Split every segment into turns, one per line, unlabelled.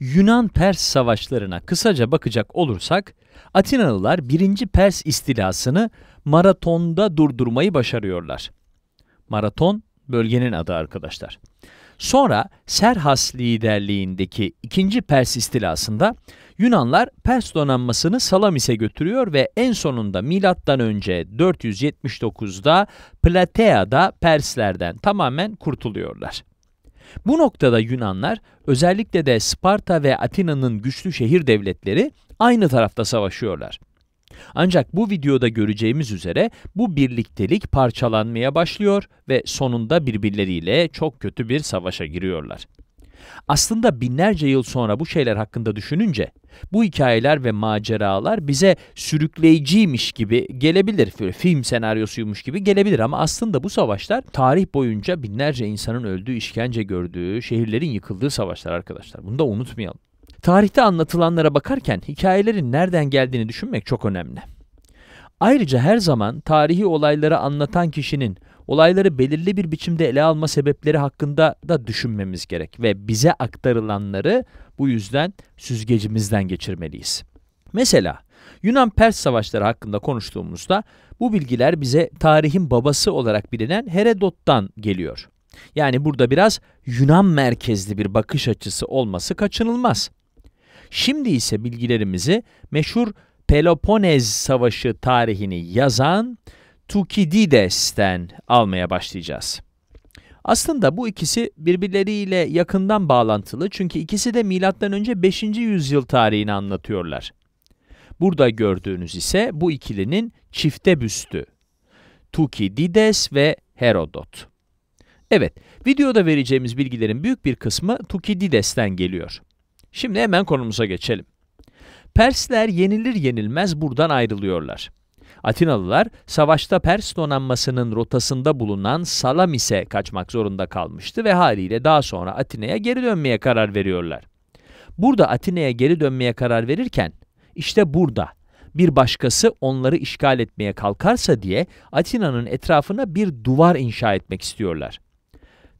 Yunan-Pers savaşlarına kısaca bakacak olursak, Atinalılar 1. Pers istilasını maratonda durdurmayı başarıyorlar. Maraton bölgenin adı arkadaşlar. Sonra Serhas liderliğindeki 2. Pers istilasında Yunanlar Pers donanmasını Salamis'e götürüyor ve en sonunda milattan önce 479'da Platea'da Perslerden tamamen kurtuluyorlar. Bu noktada Yunanlar, özellikle de Sparta ve Atina'nın güçlü şehir devletleri aynı tarafta savaşıyorlar. Ancak bu videoda göreceğimiz üzere bu birliktelik parçalanmaya başlıyor ve sonunda birbirleriyle çok kötü bir savaşa giriyorlar. Aslında binlerce yıl sonra bu şeyler hakkında düşününce bu hikayeler ve maceralar bize sürükleyiciymiş gibi gelebilir. Film senaryosuymuş gibi gelebilir ama aslında bu savaşlar tarih boyunca binlerce insanın öldüğü, işkence gördüğü, şehirlerin yıkıldığı savaşlar arkadaşlar. Bunu da unutmayalım. Tarihte anlatılanlara bakarken hikayelerin nereden geldiğini düşünmek çok önemli. Ayrıca her zaman tarihi olayları anlatan kişinin olayları belirli bir biçimde ele alma sebepleri hakkında da düşünmemiz gerek ve bize aktarılanları bu yüzden süzgecimizden geçirmeliyiz. Mesela Yunan-Pers savaşları hakkında konuştuğumuzda bu bilgiler bize tarihin babası olarak bilinen Herodot'tan geliyor. Yani burada biraz Yunan merkezli bir bakış açısı olması kaçınılmaz. Şimdi ise bilgilerimizi meşhur Peloponez Savaşı tarihini yazan Tukidides'ten almaya başlayacağız. Aslında bu ikisi birbirleriyle yakından bağlantılı çünkü ikisi de M.Ö. 5. yüzyıl tarihini anlatıyorlar. Burada gördüğünüz ise bu ikilinin çifte büstü. Tukidides ve Herodot. Evet, videoda vereceğimiz bilgilerin büyük bir kısmı Tukidides'ten geliyor. Şimdi hemen konumuza geçelim. Persler yenilir yenilmez buradan ayrılıyorlar. Atinalılar savaşta Pers donanmasının rotasında bulunan Salamis'e kaçmak zorunda kalmıştı ve haliyle daha sonra Atina'ya geri dönmeye karar veriyorlar. Burada Atina'ya geri dönmeye karar verirken işte burada bir başkası onları işgal etmeye kalkarsa diye Atina'nın etrafına bir duvar inşa etmek istiyorlar.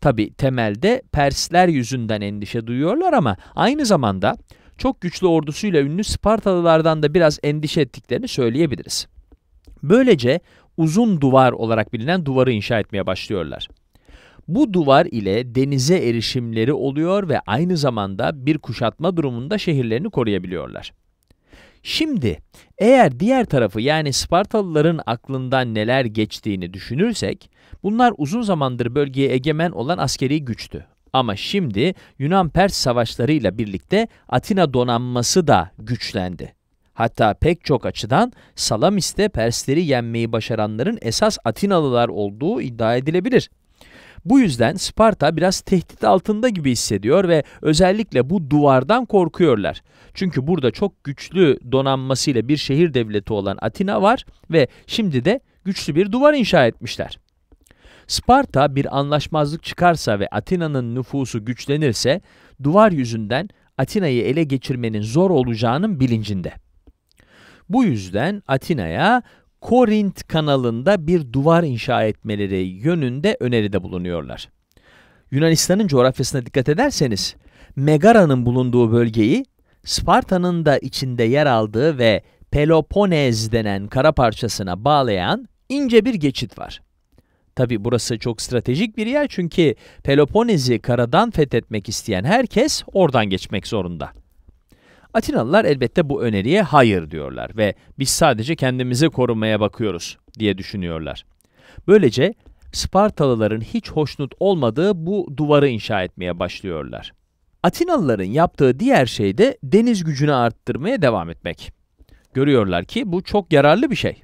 Tabi temelde Persler yüzünden endişe duyuyorlar ama aynı zamanda çok güçlü ordusuyla ünlü Spartalılardan da biraz endişe ettiklerini söyleyebiliriz. Böylece uzun duvar olarak bilinen duvarı inşa etmeye başlıyorlar. Bu duvar ile denize erişimleri oluyor ve aynı zamanda bir kuşatma durumunda şehirlerini koruyabiliyorlar. Şimdi eğer diğer tarafı yani Spartalıların aklından neler geçtiğini düşünürsek, bunlar uzun zamandır bölgeye egemen olan askeri güçtü. Ama şimdi Yunan-Pers savaşlarıyla birlikte Atina donanması da güçlendi. Hatta pek çok açıdan Salamis'te Persleri yenmeyi başaranların esas Atinalılar olduğu iddia edilebilir. Bu yüzden Sparta biraz tehdit altında gibi hissediyor ve özellikle bu duvardan korkuyorlar. Çünkü burada çok güçlü donanmasıyla bir şehir devleti olan Atina var ve şimdi de güçlü bir duvar inşa etmişler. Sparta bir anlaşmazlık çıkarsa ve Atina'nın nüfusu güçlenirse duvar yüzünden Atina'yı ele geçirmenin zor olacağının bilincinde. Bu yüzden Atina'ya Korint kanalında bir duvar inşa etmeleri yönünde öneride bulunuyorlar. Yunanistan'ın coğrafyasına dikkat ederseniz, Megara'nın bulunduğu bölgeyi, Sparta'nın da içinde yer aldığı ve Peloponez denen kara parçasına bağlayan ince bir geçit var. Tabi burası çok stratejik bir yer çünkü Peloponez'i karadan fethetmek isteyen herkes oradan geçmek zorunda. Atinalılar elbette bu öneriye hayır diyorlar ve biz sadece kendimizi korumaya bakıyoruz diye düşünüyorlar. Böylece Spartalıların hiç hoşnut olmadığı bu duvarı inşa etmeye başlıyorlar. Atinalıların yaptığı diğer şey de deniz gücünü arttırmaya devam etmek. Görüyorlar ki bu çok yararlı bir şey.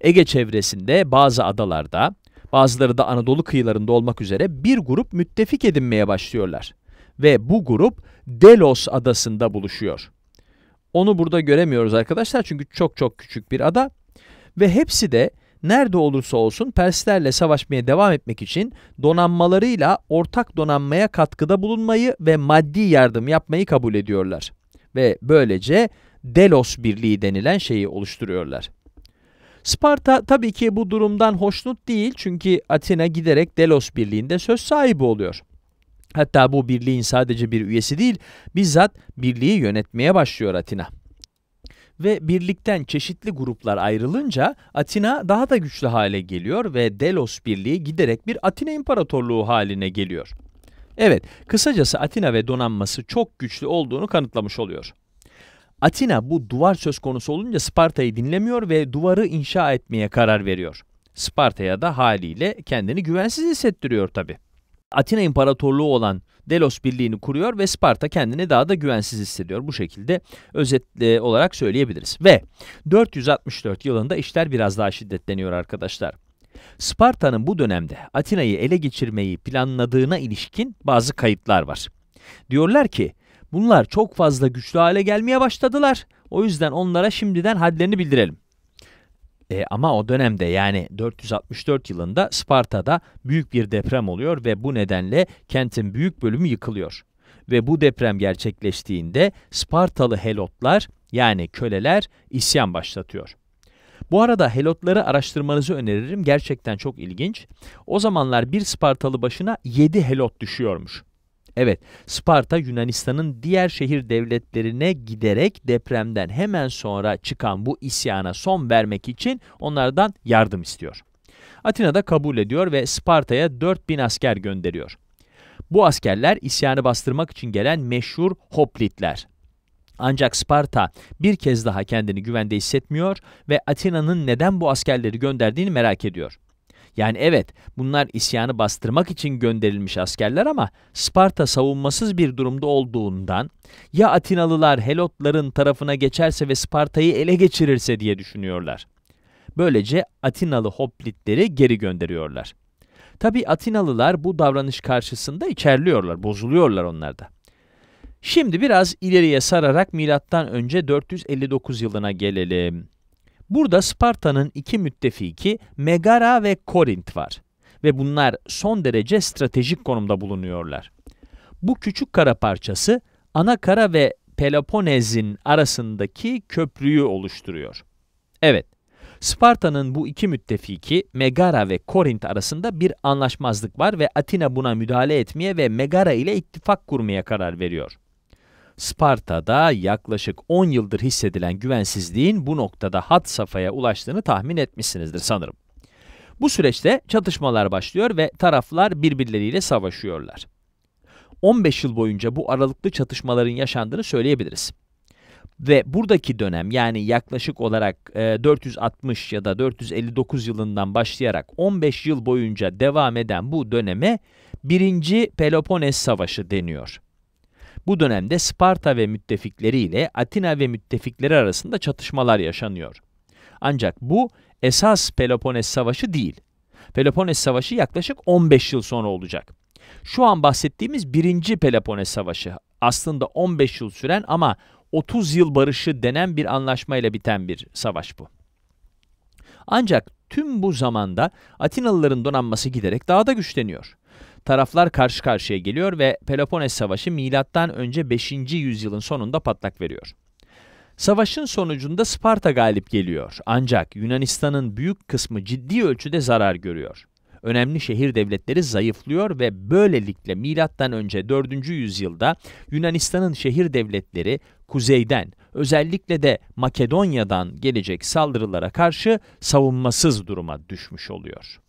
Ege çevresinde bazı adalarda, bazıları da Anadolu kıyılarında olmak üzere bir grup müttefik edinmeye başlıyorlar. Ve bu grup Delos adasında buluşuyor. Onu burada göremiyoruz arkadaşlar çünkü çok çok küçük bir ada ve hepsi de nerede olursa olsun Perslerle savaşmaya devam etmek için donanmalarıyla ortak donanmaya katkıda bulunmayı ve maddi yardım yapmayı kabul ediyorlar. Ve böylece Delos Birliği denilen şeyi oluşturuyorlar. Sparta tabii ki bu durumdan hoşnut değil çünkü Atina giderek Delos Birliği'nde söz sahibi oluyor. Hatta bu birliğin sadece bir üyesi değil, bizzat birliği yönetmeye başlıyor Atina. Ve birlikten çeşitli gruplar ayrılınca Atina daha da güçlü hale geliyor ve Delos Birliği giderek bir Atina İmparatorluğu haline geliyor. Evet, kısacası Atina ve donanması çok güçlü olduğunu kanıtlamış oluyor. Atina bu duvar söz konusu olunca Sparta'yı dinlemiyor ve duvarı inşa etmeye karar veriyor. Sparta'ya da haliyle kendini güvensiz hissettiriyor tabii. Atina İmparatorluğu olan Delos Birliği'ni kuruyor ve Sparta kendini daha da güvensiz hissediyor. Bu şekilde özetle olarak söyleyebiliriz. Ve 464 yılında işler biraz daha şiddetleniyor arkadaşlar. Sparta'nın bu dönemde Atina'yı ele geçirmeyi planladığına ilişkin bazı kayıtlar var. Diyorlar ki bunlar çok fazla güçlü hale gelmeye başladılar. O yüzden onlara şimdiden hadlerini bildirelim. E, ama o dönemde yani 464 yılında Sparta'da büyük bir deprem oluyor ve bu nedenle kentin büyük bölümü yıkılıyor. Ve bu deprem gerçekleştiğinde Spartalı Helotlar yani köleler isyan başlatıyor. Bu arada Helotları araştırmanızı öneririm. Gerçekten çok ilginç. O zamanlar bir Spartalı başına 7 Helot düşüyormuş. Evet, Sparta Yunanistan'ın diğer şehir devletlerine giderek depremden hemen sonra çıkan bu isyana son vermek için onlardan yardım istiyor. Atina da kabul ediyor ve Sparta'ya 4000 asker gönderiyor. Bu askerler isyanı bastırmak için gelen meşhur Hoplitler. Ancak Sparta bir kez daha kendini güvende hissetmiyor ve Atina'nın neden bu askerleri gönderdiğini merak ediyor. Yani evet bunlar isyanı bastırmak için gönderilmiş askerler ama Sparta savunmasız bir durumda olduğundan ya Atinalılar Helotların tarafına geçerse ve Sparta'yı ele geçirirse diye düşünüyorlar. Böylece Atinalı hoplitleri geri gönderiyorlar. Tabi Atinalılar bu davranış karşısında içerliyorlar, bozuluyorlar onlarda. Şimdi biraz ileriye sararak M.Ö. 459 yılına gelelim. Burada Sparta'nın iki müttefiki Megara ve Korint var ve bunlar son derece stratejik konumda bulunuyorlar. Bu küçük kara parçası ana ve Peloponez'in arasındaki köprüyü oluşturuyor. Evet, Sparta'nın bu iki müttefiki Megara ve Korint arasında bir anlaşmazlık var ve Atina buna müdahale etmeye ve Megara ile ittifak kurmaya karar veriyor. Sparta'da yaklaşık 10 yıldır hissedilen güvensizliğin bu noktada hat safhaya ulaştığını tahmin etmişsinizdir sanırım. Bu süreçte çatışmalar başlıyor ve taraflar birbirleriyle savaşıyorlar. 15 yıl boyunca bu aralıklı çatışmaların yaşandığını söyleyebiliriz. Ve buradaki dönem yani yaklaşık olarak 460 e, ya da 459 yılından başlayarak 15 yıl boyunca devam eden bu döneme Birinci Pelopones Savaşı deniyor. Bu dönemde Sparta ve müttefikleri ile Atina ve müttefikleri arasında çatışmalar yaşanıyor. Ancak bu esas Pelopones Savaşı değil. Pelopones Savaşı yaklaşık 15 yıl sonra olacak. Şu an bahsettiğimiz 1. Pelopones Savaşı aslında 15 yıl süren ama 30 yıl barışı denen bir anlaşmayla biten bir savaş bu. Ancak tüm bu zamanda Atinalıların donanması giderek daha da güçleniyor. Taraflar karşı karşıya geliyor ve Peloponnes Savaşı önce 5. yüzyılın sonunda patlak veriyor. Savaşın sonucunda Sparta galip geliyor ancak Yunanistan'ın büyük kısmı ciddi ölçüde zarar görüyor. Önemli şehir devletleri zayıflıyor ve böylelikle önce 4. yüzyılda Yunanistan'ın şehir devletleri kuzeyden özellikle de Makedonya'dan gelecek saldırılara karşı savunmasız duruma düşmüş oluyor.